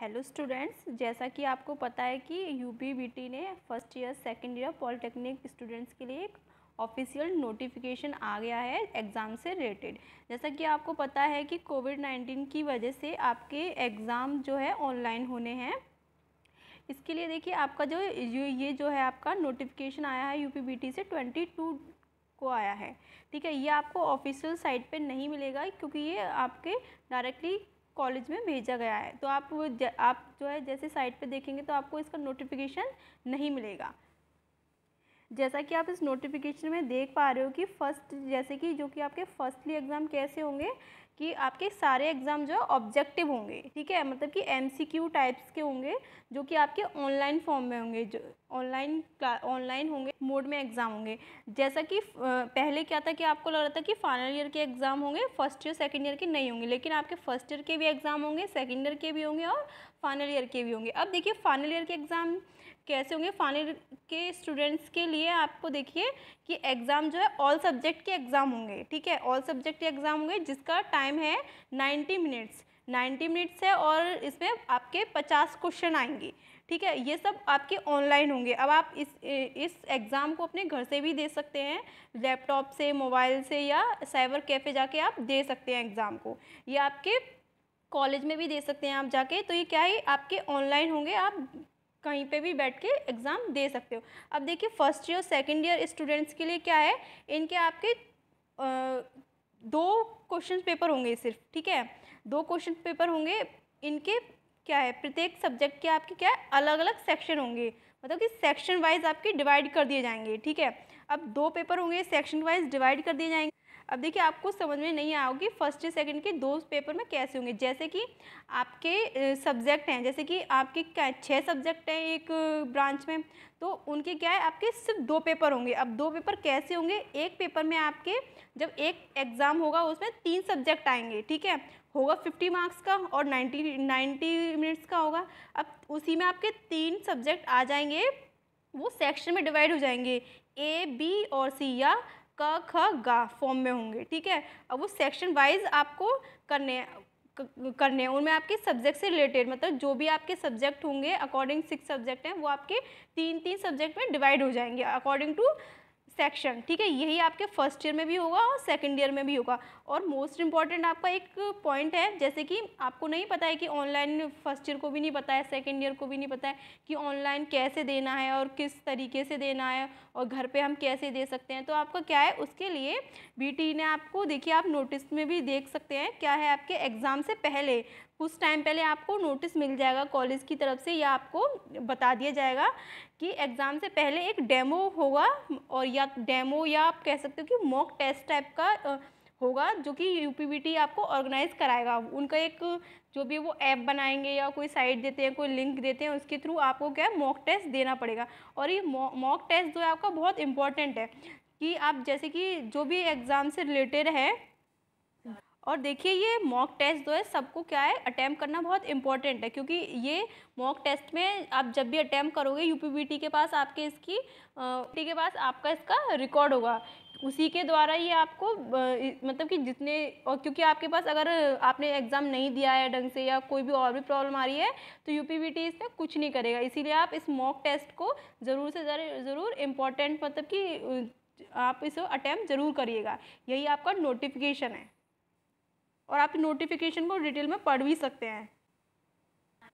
hello students जैसा कि आपको पता है कि यूपीबीटी ने first year second year polytechnic students के लिए एक ऑफिशियल नोटिफिकेशन आ गया है एग्ज़ाम से रिलेटेड जैसा कि आपको पता है कि कोविड नाइन्टीन की वजह से आपके एग्ज़ाम जो है ऑनलाइन होने हैं इसके लिए देखिए आपका जो ये जो है आपका नोटिफिकेशन आया है यू से ट्वेंटी टू को आया है ठीक है ये आपको ऑफिशियल साइट पे नहीं मिलेगा क्योंकि ये आपके डायरेक्टली कॉलेज में भेजा गया है तो आप आप जो है जैसे साइट पे देखेंगे तो आपको इसका नोटिफिकेशन नहीं मिलेगा जैसा कि आप इस नोटिफिकेशन में देख पा रहे हो कि फ़र्स्ट जैसे कि जो कि आपके फर्स्टली एग्ज़ाम कैसे होंगे कि आपके सारे एग्ज़ाम जो है ऑब्जेक्टिव होंगे ठीक है मतलब कि एमसीक्यू टाइप्स के होंगे जो कि आपके ऑनलाइन फॉर्म में होंगे जो ऑनलाइन ऑनलाइन होंगे मोड में एग्ज़ाम होंगे जैसा कि पहले क्या था कि आपको लग रहा था कि फाइनल ईयर के एग्ज़ाम होंगे फर्स्ट ईयर सेकेंड ईयर के नहीं होंगे लेकिन आपके फर्स्ट ईयर के भी एग्ज़ाम होंगे सेकेंड ईयर के भी होंगे और फाइनल ईयर के भी होंगे अब देखिए फाइनल ईयर के एग्ज़ाम कैसे होंगे फाइनल के स्टूडेंट्स के लिए आपको देखिए कि एग्ज़ाम जो है ऑल सब्जेक्ट के एग्ज़ाम होंगे ठीक है ऑल सब्जेक्ट के एग्ज़ाम होंगे जिसका टाइम टाइम है 90 मिनट्स 90 मिनट्स है और इसमें आपके 50 क्वेश्चन आएंगे ठीक है ये सब आपके ऑनलाइन होंगे अब आप इस इस एग्ज़ाम को अपने घर से भी दे सकते हैं लैपटॉप से मोबाइल से या साइबर कैफ़े जाके आप दे सकते हैं एग्ज़ाम को ये आपके कॉलेज में भी दे सकते हैं आप जाके तो ये क्या है आपके ऑनलाइन होंगे आप कहीं पे भी बैठ के एग्ज़ाम दे सकते हो अब देखिए first year second year students के लिए क्या है इनके आपके दो क्वेश्चन पेपर होंगे सिर्फ ठीक है दो क्वेश्चन पेपर होंगे इनके क्या है प्रत्येक सब्जेक्ट के आपके क्या है अलग अलग सेक्शन होंगे मतलब कि सेक्शन वाइज आपके डिवाइड कर दिए जाएंगे ठीक है अब दो पेपर होंगे सेक्शन वाइज डिवाइड कर दिए जाएंगे अब देखिए आपको समझ में नहीं आया कि फर्स्ट या सेकंड के दो पेपर में कैसे होंगे जैसे कि आपके सब्जेक्ट हैं जैसे कि आपके क्या छः सब्जेक्ट हैं एक ब्रांच में तो उनके क्या है आपके सिर्फ दो पेपर होंगे अब दो पेपर कैसे होंगे एक पेपर में आपके जब एक एग्ज़ाम होगा उसमें तीन सब्जेक्ट आएंगे ठीक है होगा फिफ्टी मार्क्स का और नाइन्टी नाइन्टी मिनट्स का होगा अब उसी में आपके तीन सब्जेक्ट आ जाएंगे वो सेक्शन में डिवाइड हो जाएंगे ए बी और सी या क ख गा फॉर्म में होंगे ठीक है अब वो सेक्शन वाइज आपको करने करने हैं उनमें आपके सब्जेक्ट से रिलेटेड मतलब जो भी आपके सब्जेक्ट होंगे अकॉर्डिंग सिक्स सब्जेक्ट हैं वो आपके तीन तीन सब्जेक्ट में डिवाइड हो जाएंगे अकॉर्डिंग टू सेक्शन ठीक है यही आपके फर्स्ट ईयर में भी होगा और सेकेंड ईयर में भी होगा और मोस्ट इम्पॉर्टेंट आपका एक पॉइंट है जैसे कि आपको नहीं पता है कि ऑनलाइन फर्स्ट ईयर को भी नहीं पता है सेकेंड ईयर को भी नहीं पता है कि ऑनलाइन कैसे देना है और किस तरीके से देना है और घर पर हम कैसे दे सकते हैं तो आपका क्या है उसके लिए बी e ने आपको देखिए आप नोटिस में भी देख सकते हैं क्या है आपके एग्ज़ाम से पहले कुछ टाइम पहले आपको नोटिस मिल जाएगा कॉलेज की तरफ से या आपको बता दिया जाएगा कि एग्ज़ाम से पहले एक डेमो होगा और या डेमो या आप कह सकते हो कि मॉक टेस्ट टाइप का होगा जो कि यू आपको ऑर्गेनाइज कराएगा उनका एक जो भी वो ऐप बनाएंगे या कोई साइट देते हैं कोई लिंक देते हैं उसके थ्रू आपको क्या है मॉक टेस्ट देना पड़ेगा और ये मॉक टेस्ट जो है आपका बहुत इम्पॉर्टेंट है कि आप जैसे कि जो भी एग्ज़ाम से रिलेटेड है और देखिए ये मॉक टेस्ट जो है सबको क्या है अटैम्प्ट करना बहुत इंपॉर्टेंट है क्योंकि ये मॉक टेस्ट में आप जब भी अटैम्प्ट करोगे यूपीबीटी के पास आपके इसकी टी के पास आपका इसका रिकॉर्ड होगा उसी के द्वारा ये आपको मतलब कि जितने और क्योंकि आपके पास अगर आपने एग्ज़ाम नहीं दिया है ढंग से या कोई भी और भी प्रॉब्लम आ रही है तो यू पी इसमें कुछ नहीं करेगा इसीलिए आप इस मॉक टेस्ट को ज़रूर से ज़रूर इम्पॉर्टेंट मतलब कि आप इसे अटैम्प्ट ज़रूर करिएगा यही आपका नोटिफिकेशन है और आप नोटिफिकेशन को डिटेल में पढ़ भी सकते हैं